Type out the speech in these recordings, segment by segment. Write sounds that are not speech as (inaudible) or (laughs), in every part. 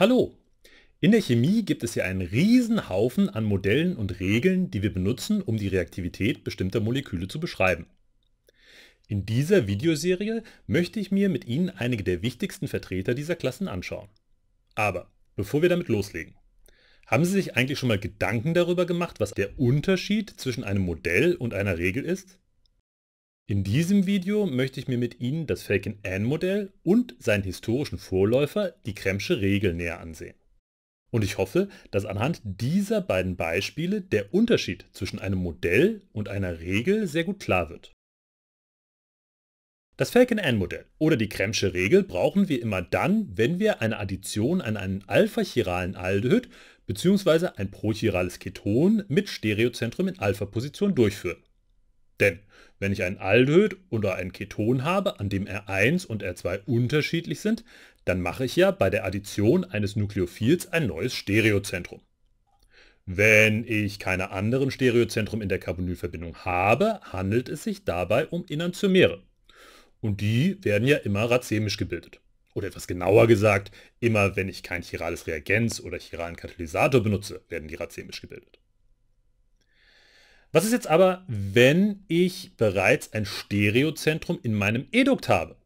Hallo! In der Chemie gibt es ja einen riesen Haufen an Modellen und Regeln, die wir benutzen, um die Reaktivität bestimmter Moleküle zu beschreiben. In dieser Videoserie möchte ich mir mit Ihnen einige der wichtigsten Vertreter dieser Klassen anschauen. Aber bevor wir damit loslegen, haben Sie sich eigentlich schon mal Gedanken darüber gemacht, was der Unterschied zwischen einem Modell und einer Regel ist? In diesem Video möchte ich mir mit Ihnen das Falcon-N-Modell und seinen historischen Vorläufer, die Kremsche Regel, näher ansehen. Und ich hoffe, dass anhand dieser beiden Beispiele der Unterschied zwischen einem Modell und einer Regel sehr gut klar wird. Das Falcon-N-Modell oder die Kremsche Regel brauchen wir immer dann, wenn wir eine Addition an einen alpha-chiralen Aldehyd bzw. ein prochirales Keton mit Stereozentrum in Alpha-Position durchführen. Denn wenn ich ein Aldehyd oder ein Keton habe, an dem R1 und R2 unterschiedlich sind, dann mache ich ja bei der Addition eines Nukleophils ein neues Stereozentrum. Wenn ich keine anderen Stereozentrum in der Carbonylverbindung habe, handelt es sich dabei um Enantiomere. Und die werden ja immer racemisch gebildet. Oder etwas genauer gesagt, immer wenn ich kein chirales Reagenz oder chiralen Katalysator benutze, werden die racemisch gebildet. Was ist jetzt aber, wenn ich bereits ein Stereozentrum in meinem Edukt habe?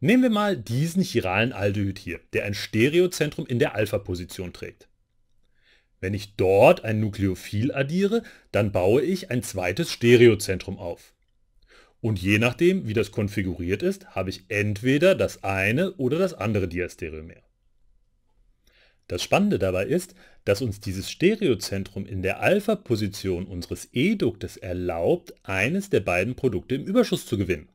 Nehmen wir mal diesen chiralen Aldehyd hier, der ein Stereozentrum in der Alpha-Position trägt. Wenn ich dort ein Nukleophil addiere, dann baue ich ein zweites Stereozentrum auf. Und je nachdem, wie das konfiguriert ist, habe ich entweder das eine oder das andere Diastereomer. Das Spannende dabei ist, dass uns dieses Stereozentrum in der Alpha-Position unseres E-Duktes erlaubt, eines der beiden Produkte im Überschuss zu gewinnen.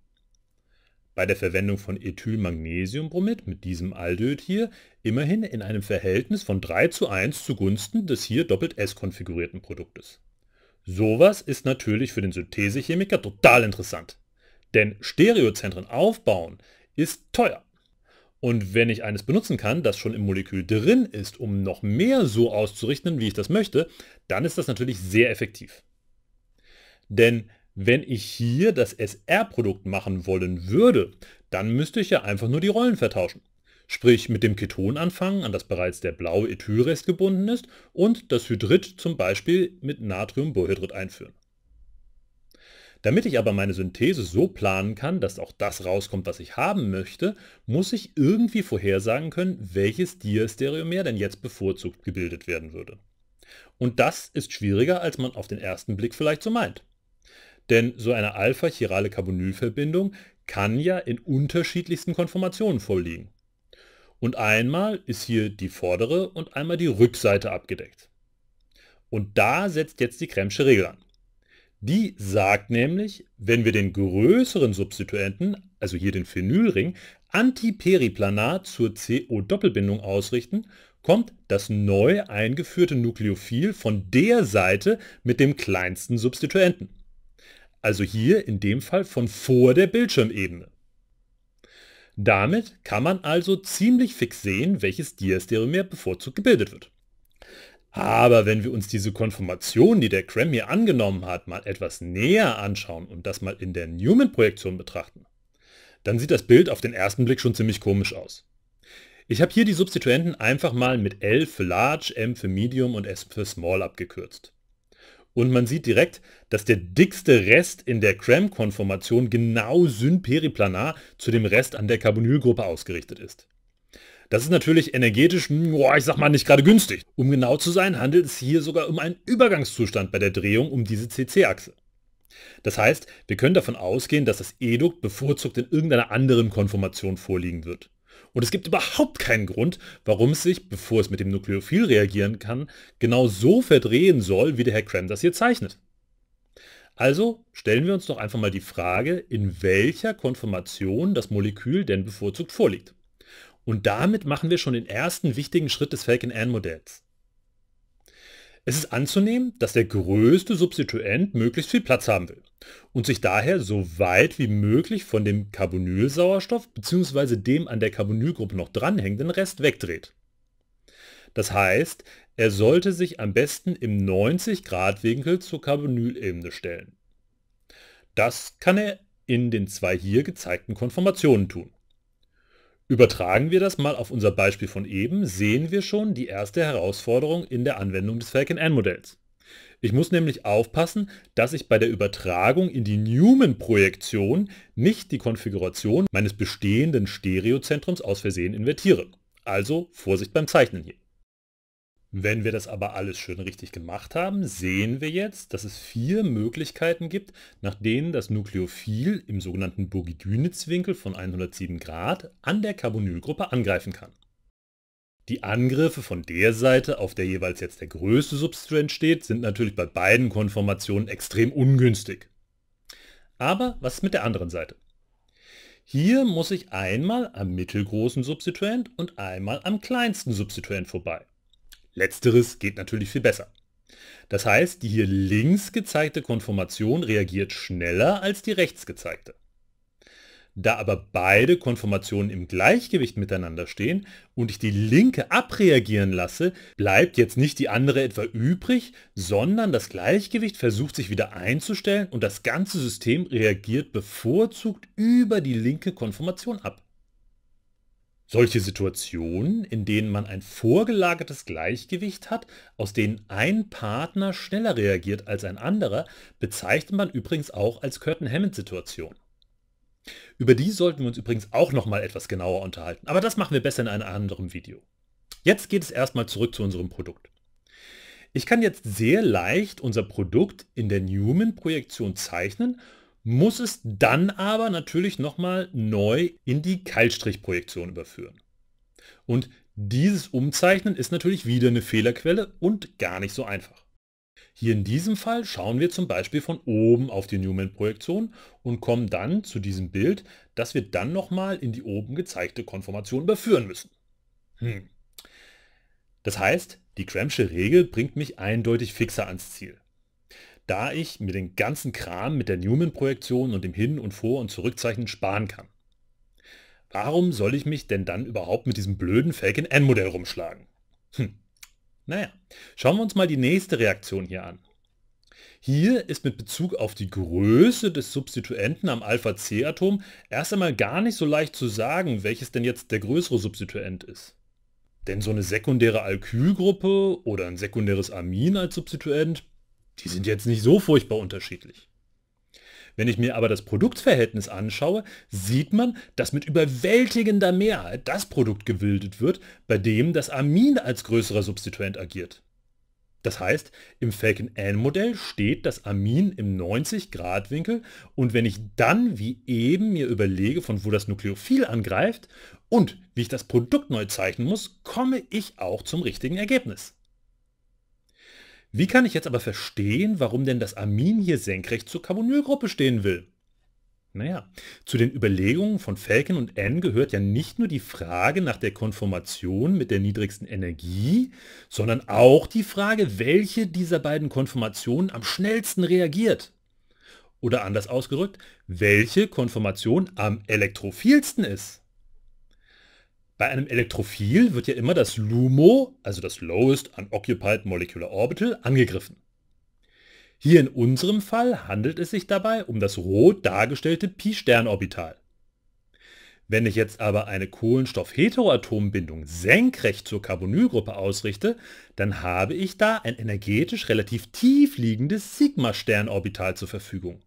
Bei der Verwendung von Ethylmagnesiumbromid mit diesem Aldöd hier immerhin in einem Verhältnis von 3 zu 1 zugunsten des hier doppelt S konfigurierten Produktes. Sowas ist natürlich für den Synthesechemiker total interessant. Denn Stereozentren aufbauen ist teuer. Und wenn ich eines benutzen kann, das schon im Molekül drin ist, um noch mehr so auszurichten, wie ich das möchte, dann ist das natürlich sehr effektiv. Denn wenn ich hier das SR-Produkt machen wollen würde, dann müsste ich ja einfach nur die Rollen vertauschen. Sprich mit dem Keton anfangen, an das bereits der blaue Ethylrest gebunden ist, und das Hydrid zum Beispiel mit Natriumbohydrid einführen. Damit ich aber meine Synthese so planen kann, dass auch das rauskommt, was ich haben möchte, muss ich irgendwie vorhersagen können, welches Diastereomer denn jetzt bevorzugt gebildet werden würde. Und das ist schwieriger, als man auf den ersten Blick vielleicht so meint. Denn so eine alpha-chirale Carbonylverbindung kann ja in unterschiedlichsten Konformationen vorliegen. Und einmal ist hier die vordere und einmal die Rückseite abgedeckt. Und da setzt jetzt die Kremsche Regel an. Die sagt nämlich, wenn wir den größeren Substituenten, also hier den Phenylring, antiperiplanar zur CO-Doppelbindung ausrichten, kommt das neu eingeführte Nukleophil von der Seite mit dem kleinsten Substituenten. Also hier in dem Fall von vor der Bildschirmebene. Damit kann man also ziemlich fix sehen, welches Diastereomer bevorzugt gebildet wird. Aber wenn wir uns diese Konformation, die der Cram hier angenommen hat, mal etwas näher anschauen und das mal in der Newman-Projektion betrachten, dann sieht das Bild auf den ersten Blick schon ziemlich komisch aus. Ich habe hier die Substituenten einfach mal mit L für Large, M für Medium und S für Small abgekürzt. Und man sieht direkt, dass der dickste Rest in der Cram-Konformation genau synperiplanar zu dem Rest an der Carbonylgruppe ausgerichtet ist. Das ist natürlich energetisch, hm, ich sag mal, nicht gerade günstig. Um genau zu sein, handelt es hier sogar um einen Übergangszustand bei der Drehung um diese CC-Achse. Das heißt, wir können davon ausgehen, dass das Edukt bevorzugt in irgendeiner anderen Konformation vorliegen wird. Und es gibt überhaupt keinen Grund, warum es sich, bevor es mit dem Nukleophil reagieren kann, genau so verdrehen soll, wie der Herr Cram das hier zeichnet. Also stellen wir uns doch einfach mal die Frage, in welcher Konformation das Molekül denn bevorzugt vorliegt. Und damit machen wir schon den ersten wichtigen Schritt des Falcon-N-Modells. Es ist anzunehmen, dass der größte Substituent möglichst viel Platz haben will und sich daher so weit wie möglich von dem Carbonylsauerstoff bzw. dem an der Carbonylgruppe noch dranhängenden Rest wegdreht. Das heißt, er sollte sich am besten im 90 Grad Winkel zur Carbonylebene stellen. Das kann er in den zwei hier gezeigten Konformationen tun. Übertragen wir das mal auf unser Beispiel von eben, sehen wir schon die erste Herausforderung in der Anwendung des Falcon-N-Modells. Ich muss nämlich aufpassen, dass ich bei der Übertragung in die Newman-Projektion nicht die Konfiguration meines bestehenden Stereozentrums aus Versehen invertiere. Also Vorsicht beim Zeichnen hier. Wenn wir das aber alles schön richtig gemacht haben, sehen wir jetzt, dass es vier Möglichkeiten gibt, nach denen das Nukleophil im sogenannten Burgidünitz-Winkel von 107 Grad an der Carbonylgruppe angreifen kann. Die Angriffe von der Seite, auf der jeweils jetzt der größte Substrand steht, sind natürlich bei beiden Konformationen extrem ungünstig. Aber was ist mit der anderen Seite? Hier muss ich einmal am mittelgroßen Substituent und einmal am kleinsten Substituent vorbei. Letzteres geht natürlich viel besser. Das heißt, die hier links gezeigte Konformation reagiert schneller als die rechts gezeigte. Da aber beide Konformationen im Gleichgewicht miteinander stehen und ich die linke abreagieren lasse, bleibt jetzt nicht die andere etwa übrig, sondern das Gleichgewicht versucht sich wieder einzustellen und das ganze System reagiert bevorzugt über die linke Konformation ab. Solche Situationen, in denen man ein vorgelagertes Gleichgewicht hat, aus denen ein Partner schneller reagiert als ein anderer, bezeichnet man übrigens auch als Curtin-Hammond-Situation. Über die sollten wir uns übrigens auch nochmal etwas genauer unterhalten, aber das machen wir besser in einem anderen Video. Jetzt geht es erstmal zurück zu unserem Produkt. Ich kann jetzt sehr leicht unser Produkt in der Newman-Projektion zeichnen muss es dann aber natürlich nochmal neu in die Kaltstrichprojektion überführen. Und dieses Umzeichnen ist natürlich wieder eine Fehlerquelle und gar nicht so einfach. Hier in diesem Fall schauen wir zum Beispiel von oben auf die Newman-Projektion und kommen dann zu diesem Bild, das wir dann nochmal in die oben gezeigte Konformation überführen müssen. Hm. Das heißt, die Cramsche Regel bringt mich eindeutig fixer ans Ziel da ich mir den ganzen Kram mit der Newman-Projektion und dem Hin- und Vor- und Zurückzeichnen sparen kann. Warum soll ich mich denn dann überhaupt mit diesem blöden Falcon N-Modell rumschlagen? Hm. Naja, schauen wir uns mal die nächste Reaktion hier an. Hier ist mit Bezug auf die Größe des Substituenten am Alpha-C-Atom erst einmal gar nicht so leicht zu sagen, welches denn jetzt der größere Substituent ist. Denn so eine sekundäre Alkylgruppe oder ein sekundäres Amin als Substituent, die sind jetzt nicht so furchtbar unterschiedlich. Wenn ich mir aber das Produktverhältnis anschaue, sieht man, dass mit überwältigender Mehrheit das Produkt gebildet wird, bei dem das Amin als größerer Substituent agiert. Das heißt, im Falcon-N-Modell steht das Amin im 90-Grad-Winkel und wenn ich dann wie eben mir überlege, von wo das Nukleophil angreift und wie ich das Produkt neu zeichnen muss, komme ich auch zum richtigen Ergebnis. Wie kann ich jetzt aber verstehen, warum denn das Amin hier senkrecht zur Carbonylgruppe stehen will? Naja, zu den Überlegungen von Falken und N gehört ja nicht nur die Frage nach der Konformation mit der niedrigsten Energie, sondern auch die Frage, welche dieser beiden Konformationen am schnellsten reagiert. Oder anders ausgerückt, welche Konformation am elektrophilsten ist. Bei einem Elektrophil wird ja immer das LUMO, also das Lowest Unoccupied Molecular Orbital, angegriffen. Hier in unserem Fall handelt es sich dabei um das rot dargestellte pi sternorbital Wenn ich jetzt aber eine Kohlenstoff-Heteroatombindung senkrecht zur Carbonylgruppe ausrichte, dann habe ich da ein energetisch relativ tief liegendes sigma sternorbital zur Verfügung.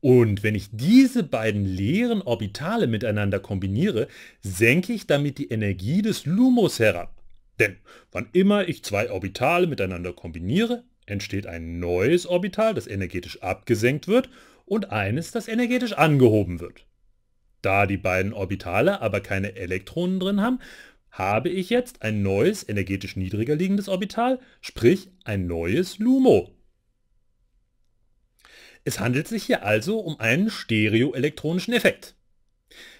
Und wenn ich diese beiden leeren Orbitale miteinander kombiniere, senke ich damit die Energie des Lumos herab. Denn wann immer ich zwei Orbitale miteinander kombiniere, entsteht ein neues Orbital, das energetisch abgesenkt wird, und eines, das energetisch angehoben wird. Da die beiden Orbitale aber keine Elektronen drin haben, habe ich jetzt ein neues energetisch niedriger liegendes Orbital, sprich ein neues Lumo. Es handelt sich hier also um einen stereoelektronischen Effekt.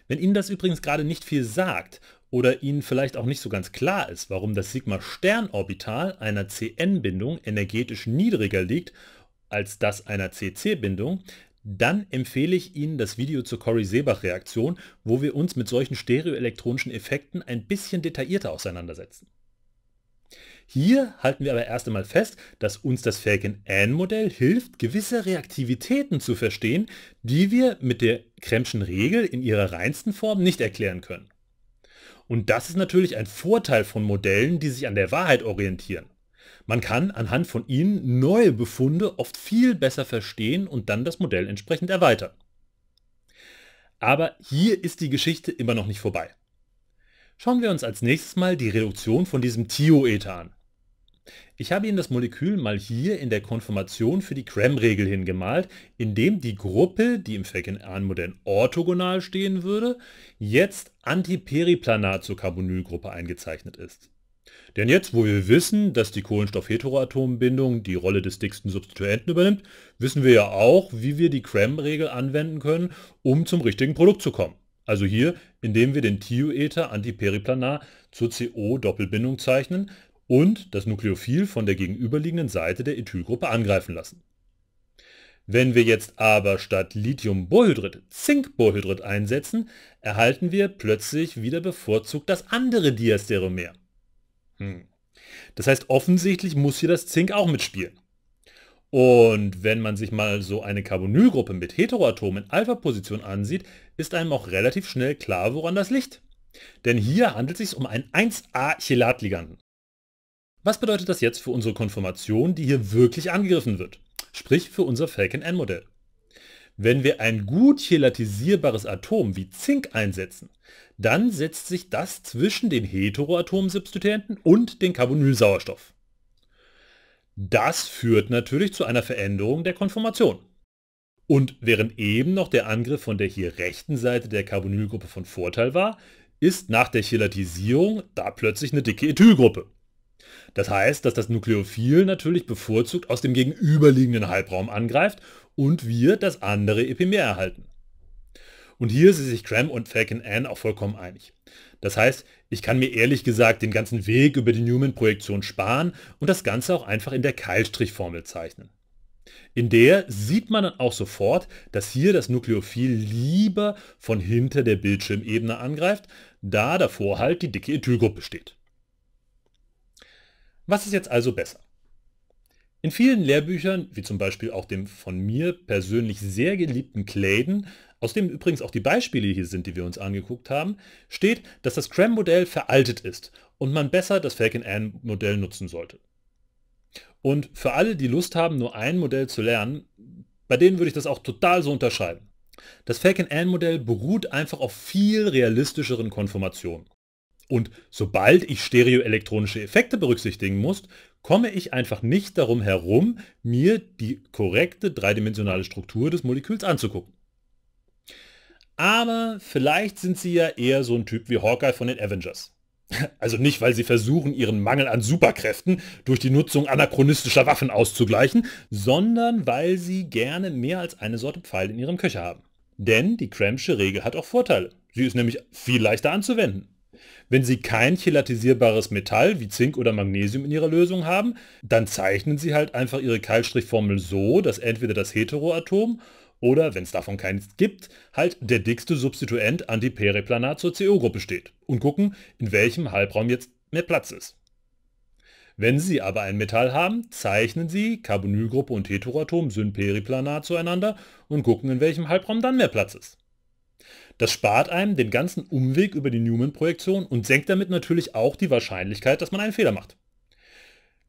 Wenn Ihnen das übrigens gerade nicht viel sagt oder Ihnen vielleicht auch nicht so ganz klar ist, warum das Sigma-Stern-Orbital einer CN-Bindung energetisch niedriger liegt als das einer CC-Bindung, dann empfehle ich Ihnen das Video zur Cory-Seebach-Reaktion, wo wir uns mit solchen stereoelektronischen Effekten ein bisschen detaillierter auseinandersetzen. Hier halten wir aber erst einmal fest, dass uns das felken n modell hilft, gewisse Reaktivitäten zu verstehen, die wir mit der Kremschen Regel in ihrer reinsten Form nicht erklären können. Und das ist natürlich ein Vorteil von Modellen, die sich an der Wahrheit orientieren. Man kann anhand von ihnen neue Befunde oft viel besser verstehen und dann das Modell entsprechend erweitern. Aber hier ist die Geschichte immer noch nicht vorbei. Schauen wir uns als nächstes mal die Reduktion von diesem Thioether an. Ich habe Ihnen das Molekül mal hier in der Konformation für die Cram-Regel hingemalt, indem die Gruppe, die im Feckin-Ahn-Modell orthogonal stehen würde, jetzt antiperiplanar zur Carbonylgruppe eingezeichnet ist. Denn jetzt, wo wir wissen, dass die Kohlenstoff-Heteroatombindung die Rolle des dicksten Substituenten übernimmt, wissen wir ja auch, wie wir die Cram-Regel anwenden können, um zum richtigen Produkt zu kommen. Also hier, indem wir den Thioether antiperiplanar zur CO-Doppelbindung zeichnen, und das Nukleophil von der gegenüberliegenden Seite der Ethylgruppe angreifen lassen. Wenn wir jetzt aber statt Lithiumbohydrid Zinkbohydrid einsetzen, erhalten wir plötzlich wieder bevorzugt das andere Diastereomer. Hm. Das heißt, offensichtlich muss hier das Zink auch mitspielen. Und wenn man sich mal so eine Carbonylgruppe mit Heteroatomen in Alpha-Position ansieht, ist einem auch relativ schnell klar, woran das liegt. Denn hier handelt es sich um einen 1A-Chelatliganten. Was bedeutet das jetzt für unsere Konformation, die hier wirklich angegriffen wird? Sprich für unser Falcon-N-Modell. Wenn wir ein gut chelatisierbares Atom wie Zink einsetzen, dann setzt sich das zwischen den Heteroatomsubstituenten und den Carbonylsauerstoff. Das führt natürlich zu einer Veränderung der Konformation. Und während eben noch der Angriff von der hier rechten Seite der Carbonylgruppe von Vorteil war, ist nach der Chelatisierung da plötzlich eine dicke Ethylgruppe. Das heißt, dass das Nukleophil natürlich bevorzugt aus dem gegenüberliegenden Halbraum angreift und wir das andere Epimer erhalten. Und hier sind sich Cram und Falcon Ann auch vollkommen einig. Das heißt, ich kann mir ehrlich gesagt den ganzen Weg über die Newman-Projektion sparen und das Ganze auch einfach in der Keilstrichformel zeichnen. In der sieht man dann auch sofort, dass hier das Nukleophil lieber von hinter der Bildschirmebene angreift, da davor halt die dicke Ethylgruppe steht. Was ist jetzt also besser? In vielen Lehrbüchern, wie zum Beispiel auch dem von mir persönlich sehr geliebten Clayden, aus dem übrigens auch die Beispiele hier sind, die wir uns angeguckt haben, steht, dass das Cram-Modell veraltet ist und man besser das Falcon-Ann-Modell nutzen sollte. Und für alle, die Lust haben, nur ein Modell zu lernen, bei denen würde ich das auch total so unterschreiben. Das Falcon-Ann-Modell beruht einfach auf viel realistischeren Konformationen. Und sobald ich stereoelektronische Effekte berücksichtigen muss, komme ich einfach nicht darum herum, mir die korrekte dreidimensionale Struktur des Moleküls anzugucken. Aber vielleicht sind sie ja eher so ein Typ wie Hawkeye von den Avengers. (laughs) Also nicht, weil sie versuchen, ihren Mangel an Superkräften durch die Nutzung anachronistischer Waffen auszugleichen, sondern weil sie gerne mehr als eine Sorte Pfeil in ihrem Köcher haben. Denn die Crampsche Regel hat auch Vorteile. Sie ist nämlich viel leichter anzuwenden. Wenn Sie kein chelatisierbares Metall wie Zink oder Magnesium in Ihrer Lösung haben, dann zeichnen Sie halt einfach Ihre Keilstrichformel so, dass entweder das Heteroatom oder, wenn es davon keins gibt, halt der dickste Substituent Antipäreplanat zur CO-Gruppe steht und gucken, in welchem Halbraum jetzt mehr Platz ist. Wenn Sie aber ein Metall haben, zeichnen Sie Carbonylgruppe und Heteroatom Synperiplanat zueinander und gucken, in welchem Halbraum dann mehr Platz ist. Das spart einem den ganzen Umweg über die Newman-Projektion und senkt damit natürlich auch die Wahrscheinlichkeit, dass man einen Fehler macht.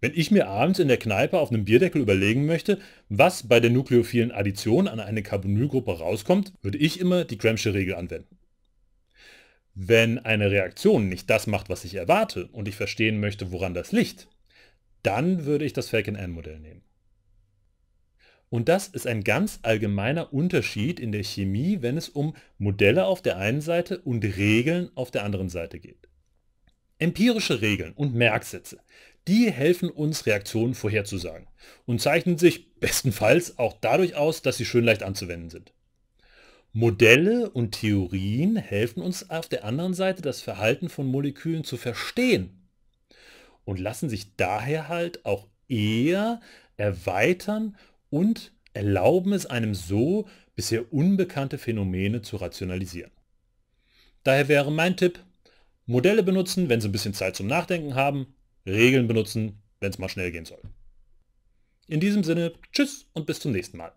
Wenn ich mir abends in der Kneipe auf einem Bierdeckel überlegen möchte, was bei der nukleophilen Addition an eine Carbonylgruppe rauskommt, würde ich immer die Gramsche Regel anwenden. Wenn eine Reaktion nicht das macht, was ich erwarte und ich verstehen möchte, woran das liegt, dann würde ich das Falcon N-Modell nehmen. Und das ist ein ganz allgemeiner Unterschied in der Chemie, wenn es um Modelle auf der einen Seite und Regeln auf der anderen Seite geht. Empirische Regeln und Merksätze, die helfen uns, Reaktionen vorherzusagen und zeichnen sich bestenfalls auch dadurch aus, dass sie schön leicht anzuwenden sind. Modelle und Theorien helfen uns auf der anderen Seite, das Verhalten von Molekülen zu verstehen und lassen sich daher halt auch eher erweitern und erlauben es einem so bisher unbekannte Phänomene zu rationalisieren. Daher wäre mein Tipp, Modelle benutzen, wenn sie ein bisschen Zeit zum Nachdenken haben, Regeln benutzen, wenn es mal schnell gehen soll. In diesem Sinne, tschüss und bis zum nächsten Mal.